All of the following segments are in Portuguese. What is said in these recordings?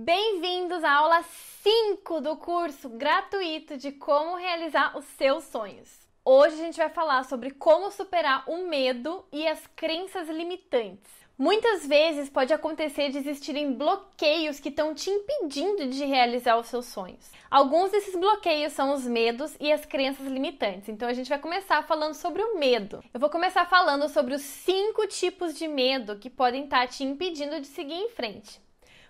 Bem-vindos à aula 5 do curso gratuito de como realizar os seus sonhos. Hoje a gente vai falar sobre como superar o medo e as crenças limitantes. Muitas vezes pode acontecer de existirem bloqueios que estão te impedindo de realizar os seus sonhos. Alguns desses bloqueios são os medos e as crenças limitantes. Então a gente vai começar falando sobre o medo. Eu vou começar falando sobre os cinco tipos de medo que podem estar te impedindo de seguir em frente.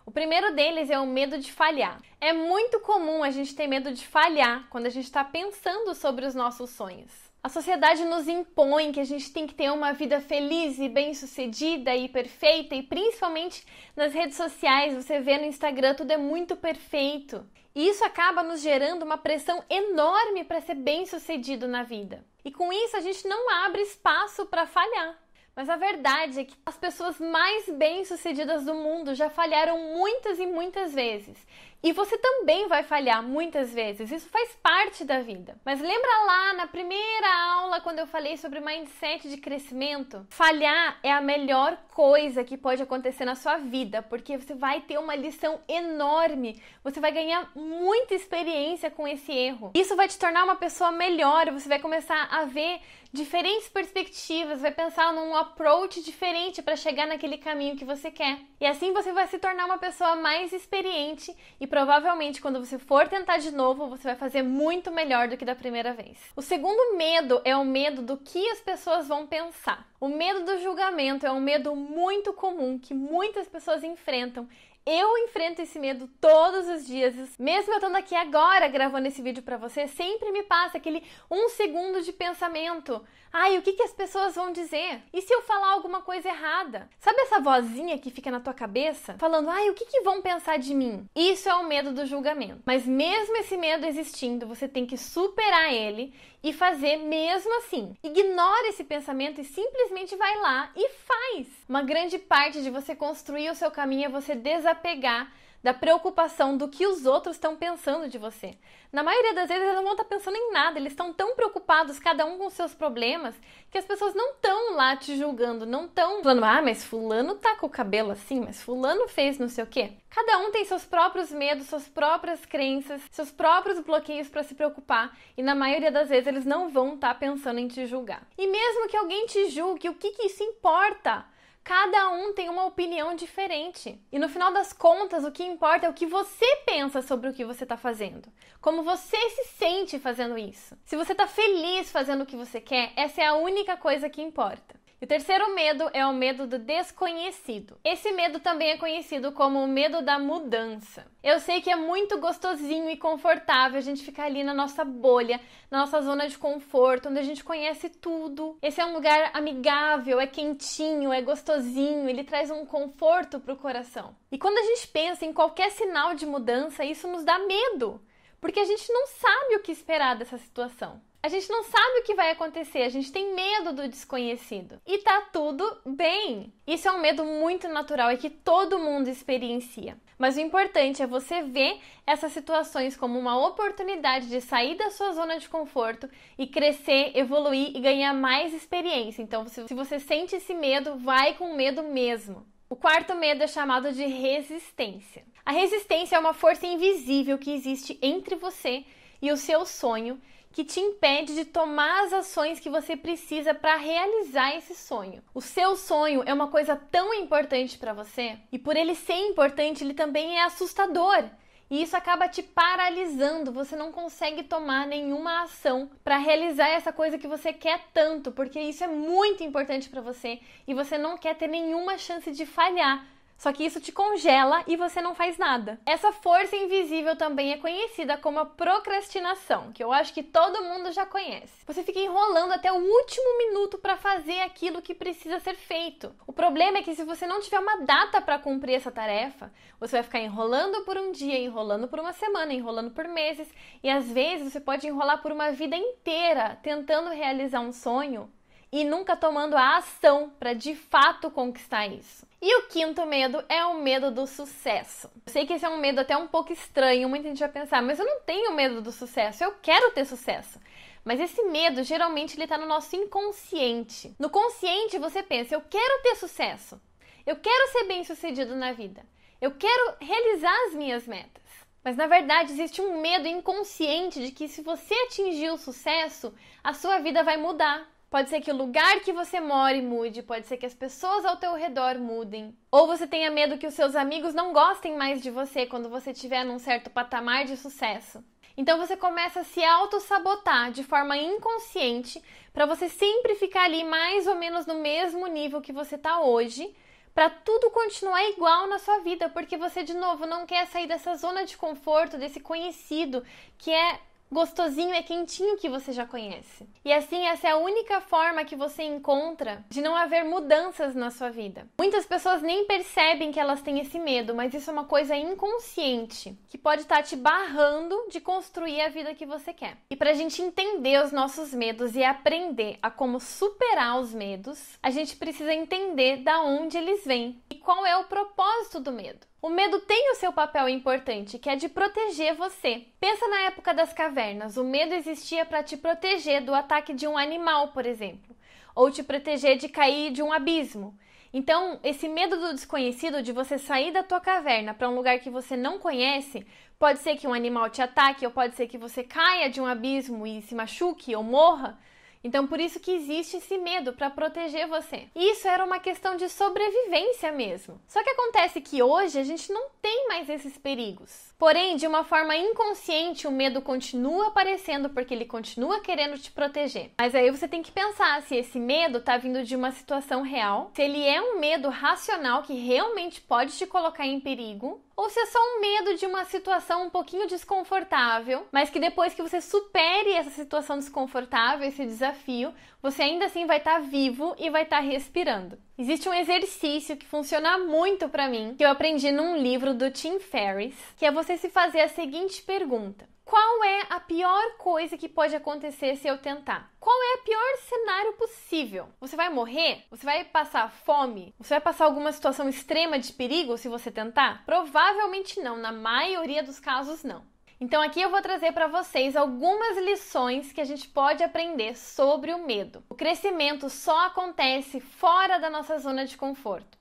O primeiro deles é o medo de falhar. É muito comum a gente ter medo de falhar quando a gente está pensando sobre os nossos sonhos. A sociedade nos impõe que a gente tem que ter uma vida feliz e bem-sucedida e perfeita, e principalmente nas redes sociais, você vê no Instagram, tudo é muito perfeito. E isso acaba nos gerando uma pressão enorme para ser bem-sucedido na vida. E com isso a gente não abre espaço para falhar. Mas a verdade é que as pessoas mais bem-sucedidas do mundo já falharam muitas e muitas vezes. E você também vai falhar muitas vezes, isso faz parte da vida. Mas lembra lá na primeira aula quando eu falei sobre mindset de crescimento? Falhar é a melhor coisa que pode acontecer na sua vida, porque você vai ter uma lição enorme, você vai ganhar muita experiência com esse erro. Isso vai te tornar uma pessoa melhor, você vai começar a ver diferentes perspectivas, vai pensar num approach diferente para chegar naquele caminho que você quer. E assim você vai se tornar uma pessoa mais experiente e provavelmente quando você for tentar de novo, você vai fazer muito melhor do que da primeira vez. O segundo medo é o medo do que as pessoas vão pensar. O medo do julgamento é um medo muito comum que muitas pessoas enfrentam eu enfrento esse medo todos os dias. Mesmo eu estando aqui agora gravando esse vídeo para você, sempre me passa aquele um segundo de pensamento. Ai, o que, que as pessoas vão dizer? E se eu falar alguma coisa errada? Sabe essa vozinha que fica na tua cabeça falando, ai, o que, que vão pensar de mim? Isso é o medo do julgamento. Mas mesmo esse medo existindo, você tem que superar ele e fazer mesmo assim. Ignora esse pensamento e simplesmente vai lá e faz. Uma grande parte de você construir o seu caminho é você desapegar da preocupação do que os outros estão pensando de você. Na maioria das vezes eles não vão estar pensando em nada, eles estão tão preocupados, cada um com seus problemas, que as pessoas não estão lá te julgando, não estão falando, ah, mas fulano tá com o cabelo assim, mas fulano fez não sei o quê. Cada um tem seus próprios medos, suas próprias crenças, seus próprios bloqueios para se preocupar, e na maioria das vezes eles não vão estar pensando em te julgar. E mesmo que alguém te julgue, o que, que isso importa? Cada um tem uma opinião diferente. E no final das contas, o que importa é o que você pensa sobre o que você está fazendo. Como você se sente fazendo isso. Se você está feliz fazendo o que você quer, essa é a única coisa que importa. E o terceiro medo é o medo do desconhecido. Esse medo também é conhecido como o medo da mudança. Eu sei que é muito gostosinho e confortável a gente ficar ali na nossa bolha, na nossa zona de conforto, onde a gente conhece tudo. Esse é um lugar amigável, é quentinho, é gostosinho, ele traz um conforto para o coração. E quando a gente pensa em qualquer sinal de mudança, isso nos dá medo, porque a gente não sabe o que esperar dessa situação. A gente não sabe o que vai acontecer, a gente tem medo do desconhecido. E tá tudo bem. Isso é um medo muito natural e é que todo mundo experiencia. Mas o importante é você ver essas situações como uma oportunidade de sair da sua zona de conforto e crescer, evoluir e ganhar mais experiência. Então, se você sente esse medo, vai com medo mesmo. O quarto medo é chamado de resistência. A resistência é uma força invisível que existe entre você e o seu sonho que te impede de tomar as ações que você precisa para realizar esse sonho. O seu sonho é uma coisa tão importante para você e por ele ser importante, ele também é assustador. E isso acaba te paralisando, você não consegue tomar nenhuma ação para realizar essa coisa que você quer tanto, porque isso é muito importante para você e você não quer ter nenhuma chance de falhar só que isso te congela e você não faz nada. Essa força invisível também é conhecida como a procrastinação, que eu acho que todo mundo já conhece. Você fica enrolando até o último minuto para fazer aquilo que precisa ser feito. O problema é que se você não tiver uma data para cumprir essa tarefa, você vai ficar enrolando por um dia, enrolando por uma semana, enrolando por meses e às vezes você pode enrolar por uma vida inteira tentando realizar um sonho e nunca tomando a ação para de fato conquistar isso. E o quinto medo é o medo do sucesso. Eu sei que esse é um medo até um pouco estranho, muita gente vai pensar, mas eu não tenho medo do sucesso, eu quero ter sucesso. Mas esse medo geralmente ele está no nosso inconsciente. No consciente você pensa, eu quero ter sucesso, eu quero ser bem sucedido na vida, eu quero realizar as minhas metas. Mas na verdade existe um medo inconsciente de que se você atingir o sucesso, a sua vida vai mudar Pode ser que o lugar que você mora mude, pode ser que as pessoas ao teu redor mudem. Ou você tenha medo que os seus amigos não gostem mais de você quando você estiver num certo patamar de sucesso. Então você começa a se auto-sabotar de forma inconsciente para você sempre ficar ali mais ou menos no mesmo nível que você está hoje, para tudo continuar igual na sua vida, porque você de novo não quer sair dessa zona de conforto, desse conhecido que é Gostosinho é quentinho que você já conhece. E assim, essa é a única forma que você encontra de não haver mudanças na sua vida. Muitas pessoas nem percebem que elas têm esse medo, mas isso é uma coisa inconsciente que pode estar tá te barrando de construir a vida que você quer. E para a gente entender os nossos medos e aprender a como superar os medos, a gente precisa entender da onde eles vêm e qual é o propósito do medo. O medo tem o seu papel importante, que é de proteger você. Pensa na época das cavernas. O medo existia para te proteger do ataque de um animal, por exemplo, ou te proteger de cair de um abismo. Então, esse medo do desconhecido, de você sair da tua caverna para um lugar que você não conhece, pode ser que um animal te ataque, ou pode ser que você caia de um abismo e se machuque ou morra. Então por isso que existe esse medo para proteger você. E isso era uma questão de sobrevivência mesmo. Só que acontece que hoje a gente não tem mais esses perigos. Porém, de uma forma inconsciente, o medo continua aparecendo porque ele continua querendo te proteger. Mas aí você tem que pensar se esse medo está vindo de uma situação real, se ele é um medo racional que realmente pode te colocar em perigo ou se é só um medo de uma situação um pouquinho desconfortável, mas que depois que você supere essa situação desconfortável, esse desafio, você ainda assim vai estar tá vivo e vai estar tá respirando. Existe um exercício que funciona muito para mim, que eu aprendi num livro do Tim Ferriss, que é você se fazer a seguinte pergunta: qual é a pior coisa que pode acontecer se eu tentar? Qual é o pior cenário possível? Você vai morrer? Você vai passar fome? Você vai passar alguma situação extrema de perigo se você tentar? Provavelmente não, na maioria dos casos não. Então aqui eu vou trazer para vocês algumas lições que a gente pode aprender sobre o medo. O crescimento só acontece fora da nossa zona de conforto.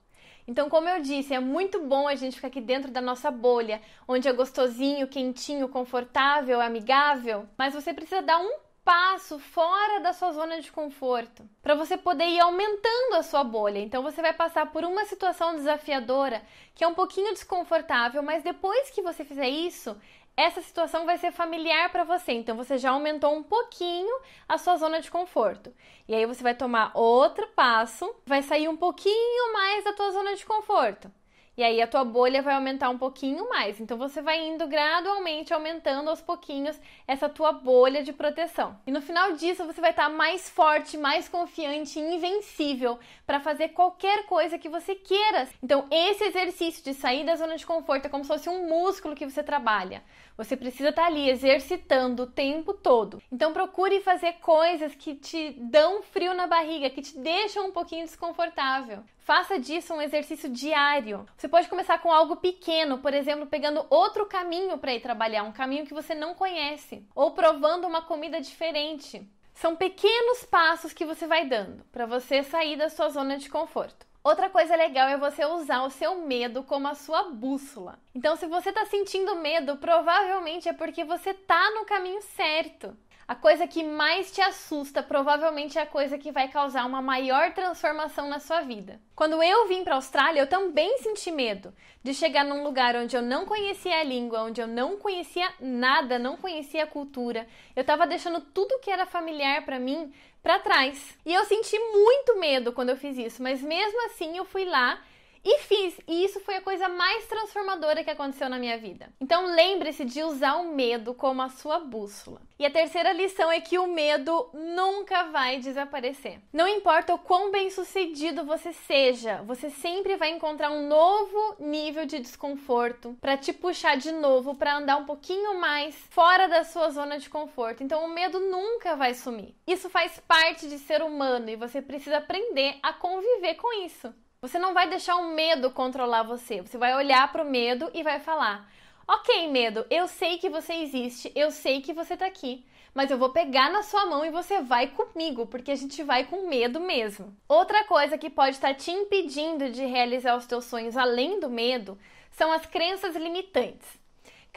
Então, como eu disse, é muito bom a gente ficar aqui dentro da nossa bolha, onde é gostosinho, quentinho, confortável, amigável, mas você precisa dar um passo fora da sua zona de conforto, para você poder ir aumentando a sua bolha. Então você vai passar por uma situação desafiadora, que é um pouquinho desconfortável, mas depois que você fizer isso, essa situação vai ser familiar para você, então você já aumentou um pouquinho a sua zona de conforto. E aí você vai tomar outro passo, vai sair um pouquinho mais da tua zona de conforto. E aí a tua bolha vai aumentar um pouquinho mais. Então você vai indo gradualmente aumentando aos pouquinhos essa tua bolha de proteção. E no final disso você vai estar tá mais forte, mais confiante e invencível para fazer qualquer coisa que você queira. Então esse exercício de sair da zona de conforto é como se fosse um músculo que você trabalha. Você precisa estar tá ali exercitando o tempo todo. Então procure fazer coisas que te dão frio na barriga, que te deixam um pouquinho desconfortável. Faça disso um exercício diário. Você pode começar com algo pequeno, por exemplo, pegando outro caminho para ir trabalhar, um caminho que você não conhece, ou provando uma comida diferente. São pequenos passos que você vai dando para você sair da sua zona de conforto. Outra coisa legal é você usar o seu medo como a sua bússola. Então, se você está sentindo medo, provavelmente é porque você está no caminho certo. A coisa que mais te assusta provavelmente é a coisa que vai causar uma maior transformação na sua vida. Quando eu vim para a Austrália, eu também senti medo de chegar num lugar onde eu não conhecia a língua, onde eu não conhecia nada, não conhecia a cultura. Eu estava deixando tudo que era familiar para mim para trás. E eu senti muito medo quando eu fiz isso, mas mesmo assim eu fui lá e fiz, e isso foi a coisa mais transformadora que aconteceu na minha vida. Então lembre-se de usar o medo como a sua bússola. E a terceira lição é que o medo nunca vai desaparecer. Não importa o quão bem sucedido você seja, você sempre vai encontrar um novo nível de desconforto para te puxar de novo para andar um pouquinho mais fora da sua zona de conforto. Então o medo nunca vai sumir. Isso faz parte de ser humano e você precisa aprender a conviver com isso. Você não vai deixar o medo controlar você. Você vai olhar para o medo e vai falar: Ok, medo, eu sei que você existe, eu sei que você está aqui, mas eu vou pegar na sua mão e você vai comigo, porque a gente vai com medo mesmo. Outra coisa que pode estar te impedindo de realizar os teus sonhos além do medo são as crenças limitantes.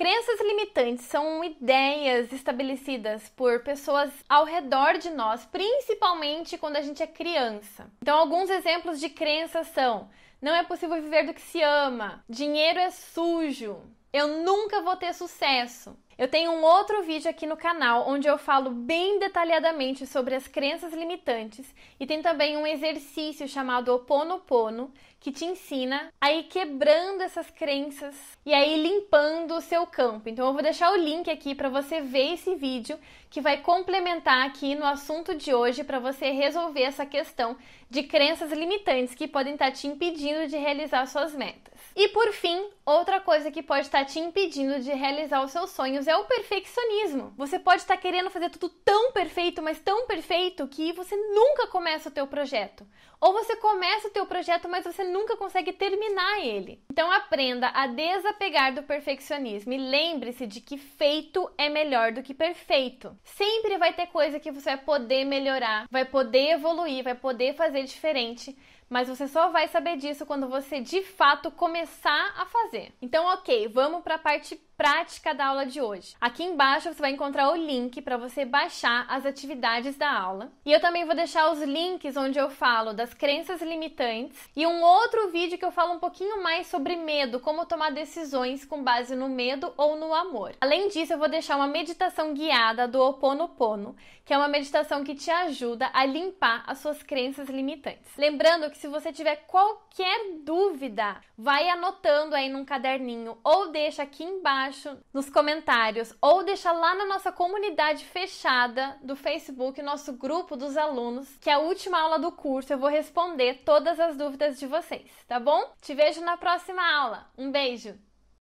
Crenças limitantes são ideias estabelecidas por pessoas ao redor de nós, principalmente quando a gente é criança. Então, alguns exemplos de crenças são: não é possível viver do que se ama, dinheiro é sujo, eu nunca vou ter sucesso, eu tenho um outro vídeo aqui no canal onde eu falo bem detalhadamente sobre as crenças limitantes e tem também um exercício chamado Oponopono que te ensina a ir quebrando essas crenças e aí limpando o seu campo. Então eu vou deixar o link aqui para você ver esse vídeo que vai complementar aqui no assunto de hoje para você resolver essa questão de crenças limitantes que podem estar tá te impedindo de realizar suas metas. E por fim, outra coisa que pode estar te impedindo de realizar os seus sonhos é o perfeccionismo. Você pode estar querendo fazer tudo tão perfeito, mas tão perfeito que você nunca começa o teu projeto. Ou você começa o teu projeto, mas você nunca consegue terminar ele. Então aprenda a desapegar do perfeccionismo e lembre-se de que feito é melhor do que perfeito. Sempre vai ter coisa que você vai poder melhorar, vai poder evoluir, vai poder fazer diferente mas você só vai saber disso quando você de fato começar a fazer. Então, ok, vamos para a parte prática da aula de hoje. Aqui embaixo você vai encontrar o link para você baixar as atividades da aula. E eu também vou deixar os links onde eu falo das crenças limitantes e um outro vídeo que eu falo um pouquinho mais sobre medo, como tomar decisões com base no medo ou no amor. Além disso, eu vou deixar uma meditação guiada do Ho Oponopono, que é uma meditação que te ajuda a limpar as suas crenças limitantes. Lembrando que se você tiver qualquer dúvida, vai anotando aí num caderninho ou deixa aqui embaixo nos comentários ou deixa lá na nossa comunidade fechada do Facebook, nosso grupo dos alunos, que é a última aula do curso eu vou responder todas as dúvidas de vocês, tá bom? Te vejo na próxima aula. Um beijo.